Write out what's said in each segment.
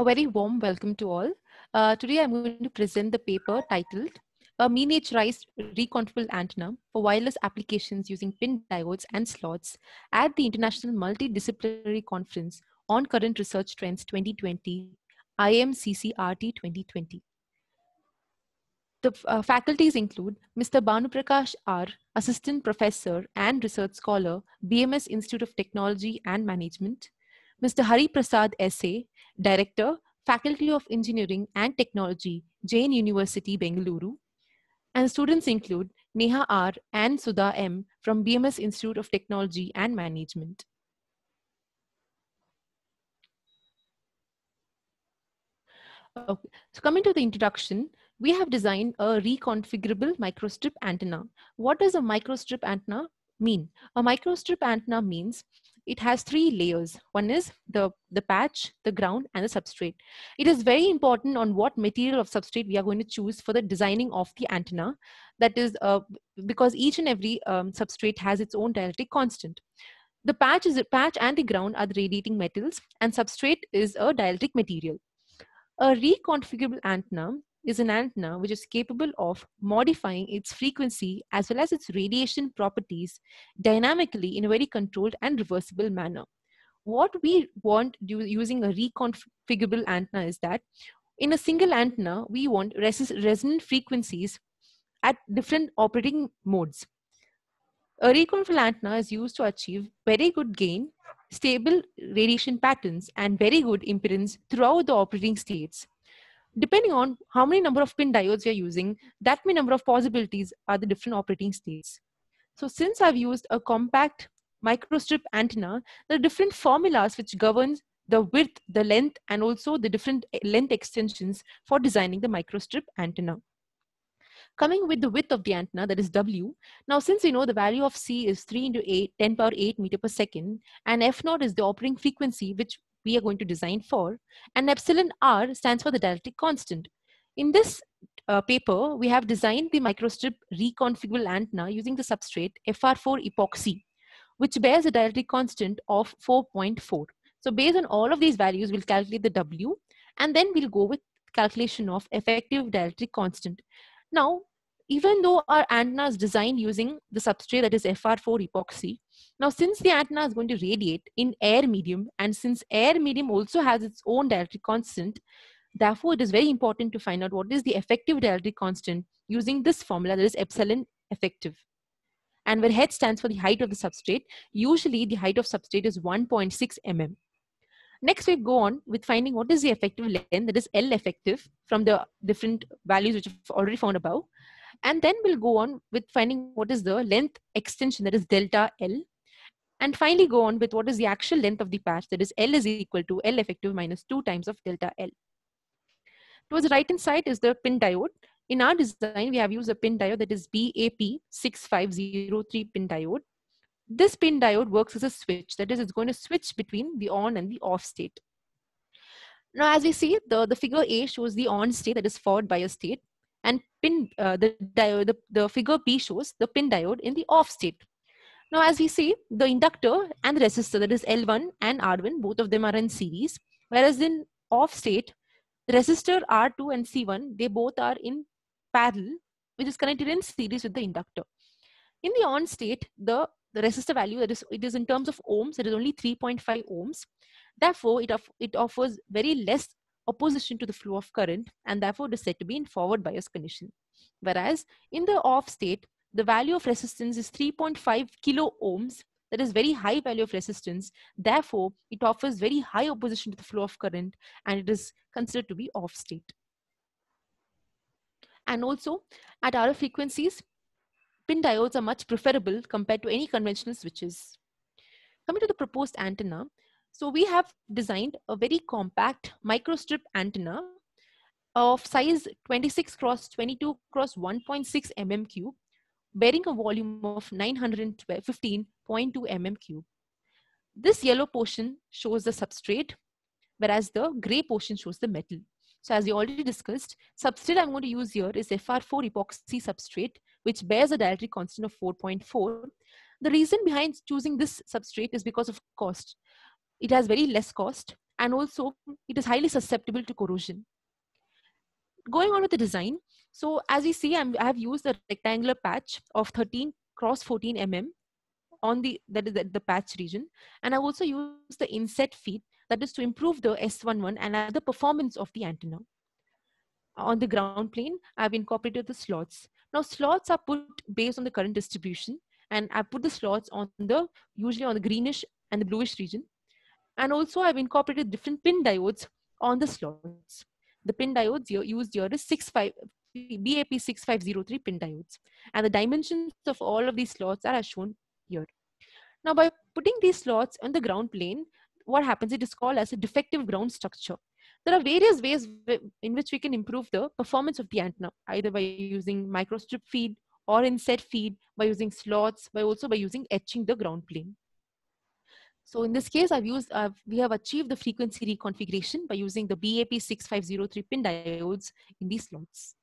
A very warm welcome to all. Uh, today I'm going to present the paper titled A Miniaturized Reconfigurable Antenna for Wireless Applications Using Pin Diodes and Slots at the International Multidisciplinary Conference on Current Research Trends 2020, IMCCRT 2020. The uh, faculties include Mr. Banuprakash R., Assistant Professor and Research Scholar, BMS Institute of Technology and Management, Mr. Hari Prasad S.A., Director, Faculty of Engineering and Technology, Jain University, Bengaluru. And students include Neha R. and Sudha M. from BMS Institute of Technology and Management. Okay. So coming to the introduction, we have designed a reconfigurable microstrip antenna. What does a microstrip antenna mean? A microstrip antenna means it has three layers. One is the, the patch, the ground, and the substrate. It is very important on what material of substrate we are going to choose for the designing of the antenna. That is uh, because each and every um, substrate has its own dielectric constant. The patch, is, the patch and the ground are the radiating metals, and substrate is a dielectric material. A reconfigurable antenna is an antenna which is capable of modifying its frequency as well as its radiation properties dynamically in a very controlled and reversible manner. What we want using a reconfigurable antenna is that in a single antenna, we want res resonant frequencies at different operating modes. A reconfigurable antenna is used to achieve very good gain, stable radiation patterns, and very good impedance throughout the operating states depending on how many number of pin diodes you're using, that many number of possibilities are the different operating states. So since I've used a compact microstrip antenna, there are different formulas which governs the width, the length, and also the different length extensions for designing the microstrip antenna. Coming with the width of the antenna, that is W. Now, since we know the value of C is 3 into 8, 10 power 8 meter per second, and F 0 is the operating frequency, which we are going to design for, and epsilon r stands for the dielectric constant. In this uh, paper, we have designed the microstrip reconfigurable antenna using the substrate FR4 epoxy, which bears a dielectric constant of 4.4. So based on all of these values, we'll calculate the W, and then we'll go with calculation of effective dielectric constant. Now, even though our antenna is designed using the substrate that is FR4 epoxy, now since the antenna is going to radiate in air medium and since air medium also has its own dielectric constant, therefore it is very important to find out what is the effective dielectric constant using this formula that is epsilon effective. And where h stands for the height of the substrate, usually the height of substrate is 1.6 mm. Next, we go on with finding what is the effective length, that is L effective, from the different values which I've already found above. And then we'll go on with finding what is the length extension that is delta L. And finally go on with what is the actual length of the patch that is L is equal to L effective minus two times of delta L. Towards the right hand side is the pin diode. In our design, we have used a pin diode that is BAP6503 pin diode. This pin diode works as a switch. That is, it's going to switch between the on and the off state. Now, as we see, the, the figure A shows the on state that is followed by a state and pin uh, the, diode, the, the figure B shows the pin diode in the off state. Now, as we see, the inductor and the resistor, that is L1 and R1, both of them are in series. Whereas in off state, the resistor R2 and C1, they both are in parallel, which is connected in series with the inductor. In the on state, the, the resistor value, that is, it is in terms of ohms, it is only 3.5 ohms. Therefore, it, it offers very less opposition to the flow of current and therefore is said to be in forward bias condition. Whereas in the off state, the value of resistance is 3.5 kilo ohms. That is very high value of resistance. Therefore, it offers very high opposition to the flow of current and it is considered to be off state. And also at RF frequencies, pin diodes are much preferable compared to any conventional switches. Coming to the proposed antenna, so we have designed a very compact microstrip antenna of size 26 cross 22 cross 1.6 mm cube, bearing a volume of 915.2 mm cube. This yellow portion shows the substrate, whereas the gray portion shows the metal. So as we already discussed, substrate I'm going to use here is FR4 epoxy substrate, which bears a dielectric constant of 4.4. The reason behind choosing this substrate is because of cost. It has very less cost and also it is highly susceptible to corrosion. Going on with the design, so as you see, I'm, I have used a rectangular patch of 13 cross 14 mm on the, that is the, the patch region. And I also used the inset feet that is to improve the S11 and the performance of the antenna. On the ground plane, I've incorporated the slots. Now slots are put based on the current distribution and I put the slots on the, usually on the greenish and the bluish region and also I've incorporated different pin diodes on the slots. The pin diodes used here is 65, BAP6503 pin diodes. And the dimensions of all of these slots are as shown here. Now by putting these slots on the ground plane, what happens, it is called as a defective ground structure. There are various ways in which we can improve the performance of the antenna, either by using microstrip feed or inset feed, by using slots, by also by using etching the ground plane. So in this case, I've used, we have achieved the frequency reconfiguration by using the BAP6503 pin diodes in these slots.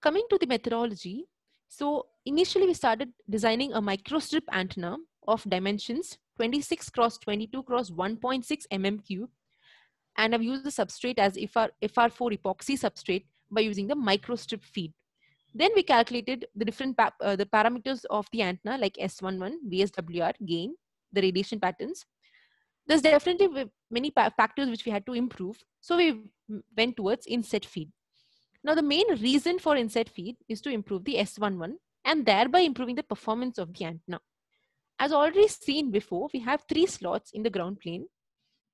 Coming to the methodology, so initially we started designing a microstrip antenna of dimensions 26 cross 22 cross 1.6 mm cube. And I've used the substrate as FR, FR4 epoxy substrate by using the microstrip feed. Then we calculated the different pa uh, the parameters of the antenna like S11, VSWR, gain, the radiation patterns. There's definitely many factors which we had to improve. So we went towards inset feed. Now the main reason for inset feed is to improve the S11 and thereby improving the performance of the antenna. As already seen before, we have three slots in the ground plane.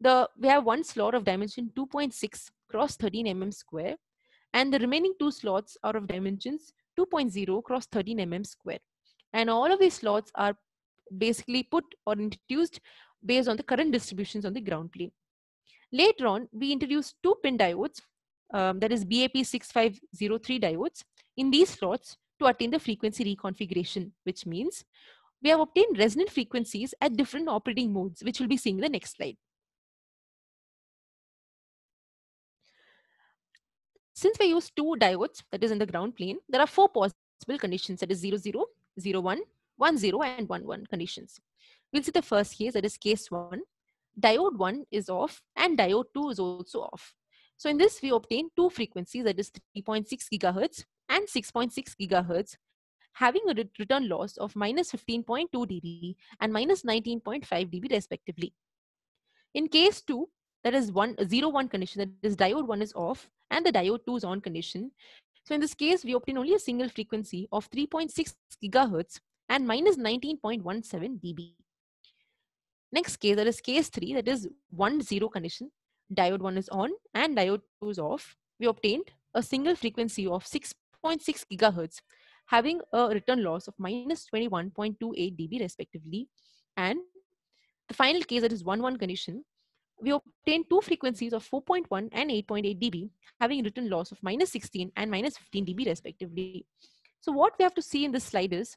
The, we have one slot of dimension 2.6 cross 13 mm square and the remaining two slots are of dimensions 2.0 cross 13 mm square. And all of these slots are basically put or introduced based on the current distributions on the ground plane. Later on, we introduced two pin diodes, um, that is BAP6503 diodes, in these slots to attain the frequency reconfiguration, which means we have obtained resonant frequencies at different operating modes, which will be seen in the next slide. Since we use two diodes, that is in the ground plane, there are four possible conditions, that is 0, 0, 0, 1, 1, 0, and 1, 1 conditions. We'll see the first case, that is case 1. Diode 1 is off and diode 2 is also off. So in this, we obtain two frequencies, that is 3.6 gigahertz and 6.6 gigahertz, having a return loss of minus 15.2 dB and minus 19.5 dB respectively. In case 2, that is one, zero, 01 condition, that is diode 1 is off and the diode 2's on condition. So in this case, we obtain only a single frequency of 3.6 gigahertz and minus 19.17 dB. Next case, that is case 3, that is 1, 0 condition. Diode 1 is on and diode 2 is off. We obtained a single frequency of 6.6 gigahertz having a return loss of minus 21.28 dB respectively. And the final case, that is 1, 1 condition we obtain two frequencies of 4.1 and 8.8 dB, having written loss of minus 16 and minus 15 dB respectively. So what we have to see in this slide is,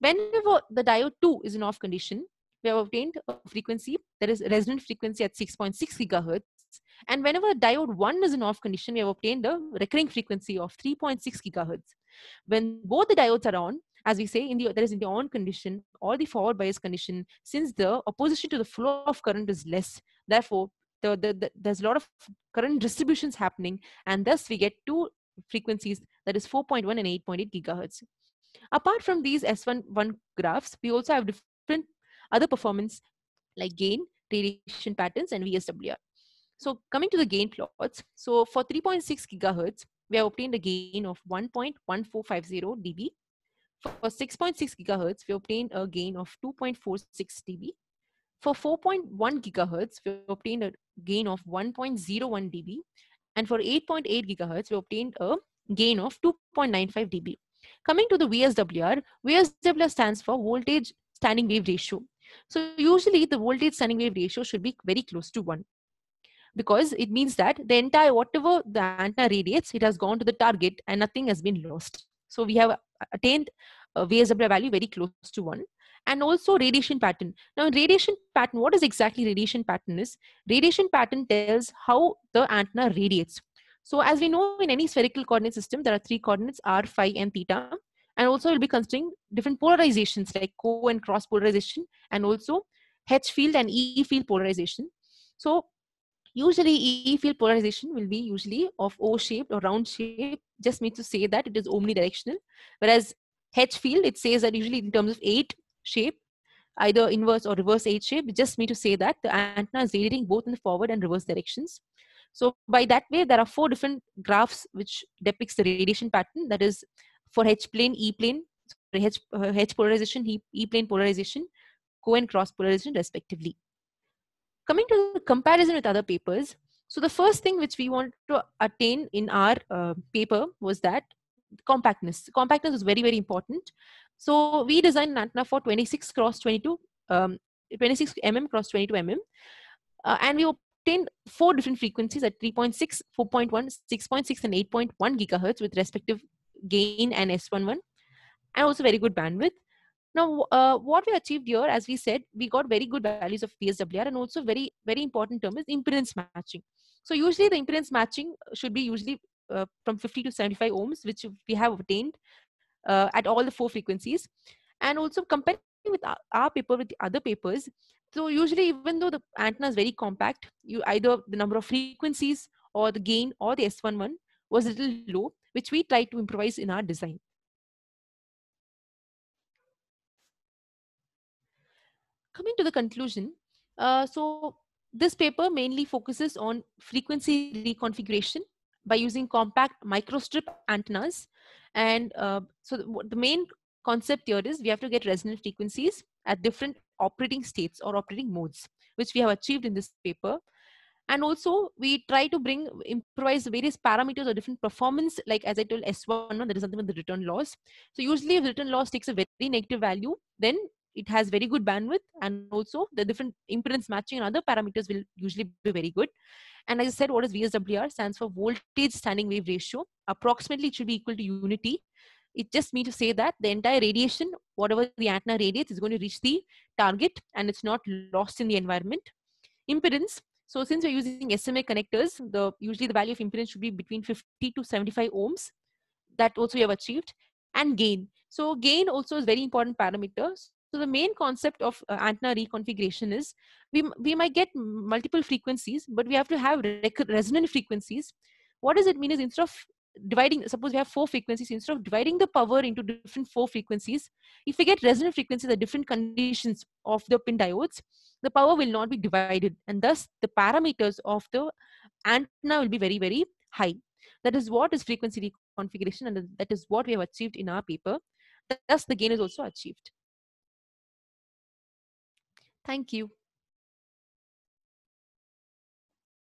whenever the diode 2 is in off condition, we have obtained a frequency that is resonant frequency at 6.6 gigahertz. And whenever diode 1 is in off condition, we have obtained a recurring frequency of 3.6 gigahertz. When both the diodes are on, as we say in the that is in the on condition or the forward bias condition since the opposition to the flow of current is less Therefore, the, the, the, there's a lot of current distributions happening, and thus we get two frequencies that is 4.1 and 8.8 gigahertz. Apart from these S11 graphs, we also have different other performance like gain, radiation patterns, and VSWR. So coming to the gain plots, so for 3.6 gigahertz, we have obtained a gain of 1.1450 dB. For 6.6 gigahertz, we obtained a gain of 2.46 dB. For 4.1 gigahertz, we obtained a gain of 1.01 dB. And for 8.8 gigahertz, we obtained a gain of 2.95 dB. Coming to the VSWR, VSWR stands for voltage standing wave ratio. So usually the voltage standing wave ratio should be very close to one because it means that the entire whatever the antenna radiates, it has gone to the target and nothing has been lost. So we have attained a VSWR value very close to one and also radiation pattern. Now, radiation pattern, what is exactly radiation pattern is? Radiation pattern tells how the antenna radiates. So as we know, in any spherical coordinate system, there are three coordinates, r, phi, and theta. And also we'll be considering different polarizations like co and cross polarization and also H field and E field polarization. So usually E field polarization will be usually of O-shaped or round shape, just means to say that it is omnidirectional. Whereas H field, it says that usually in terms of eight shape, either inverse or reverse H shape, just me to say that the antenna is radiating both in the forward and reverse directions. So by that way, there are four different graphs which depicts the radiation pattern. That is for H-plane, E-plane, H, uh, H polarization, E-plane polarization, co and cross polarization respectively. Coming to the comparison with other papers, so the first thing which we want to attain in our uh, paper was that compactness. Compactness is very, very important. So we designed Antenna for 26 cross 22, um, 26 mm cross 22 mm. Uh, and we obtained four different frequencies at 3.6, 4.1, 6.6 and 8.1 gigahertz with respective gain and S11 and also very good bandwidth. Now, uh, what we achieved here, as we said, we got very good values of PSWR and also very, very important term is impedance matching. So usually the impedance matching should be usually uh, from 50 to 75 ohms, which we have obtained uh, at all the four frequencies. And also comparing with our, paper with the other papers, so usually even though the antenna is very compact, you either the number of frequencies or the gain or the S11 was a little low, which we tried to improvise in our design. Coming to the conclusion, uh, so this paper mainly focuses on frequency reconfiguration by using compact microstrip antennas. And uh, so the, main concept here is we have to get resonant frequencies at different operating states or operating modes, which we have achieved in this paper. And also we try to bring, improvise various parameters or different performance, like as I told S1, that is something with the return loss. So usually if return loss takes a very negative value, then it has very good bandwidth and also the different impedance matching and other parameters will usually be very good and as i said what is vswr stands for voltage standing wave ratio approximately it should be equal to unity it just means to say that the entire radiation whatever the antenna radiates is going to reach the target and it's not lost in the environment impedance so since we're using SMA connectors, the usually the value of impedance should be between 50 to 75 ohms. That also we have achieved. And gain. So gain also is very important parameter. So the main concept of uh, antenna reconfiguration is we, we might get multiple frequencies, but we have to have resonant frequencies. What does it mean is instead of dividing, suppose we have four frequencies, instead of dividing the power into different four frequencies, if we get resonant frequencies at different conditions of the pin diodes, the power will not be divided. And thus the parameters of the antenna will be very, very high. That is what is frequency reconfiguration and that is what we have achieved in our paper. Thus the gain is also achieved. Thank you.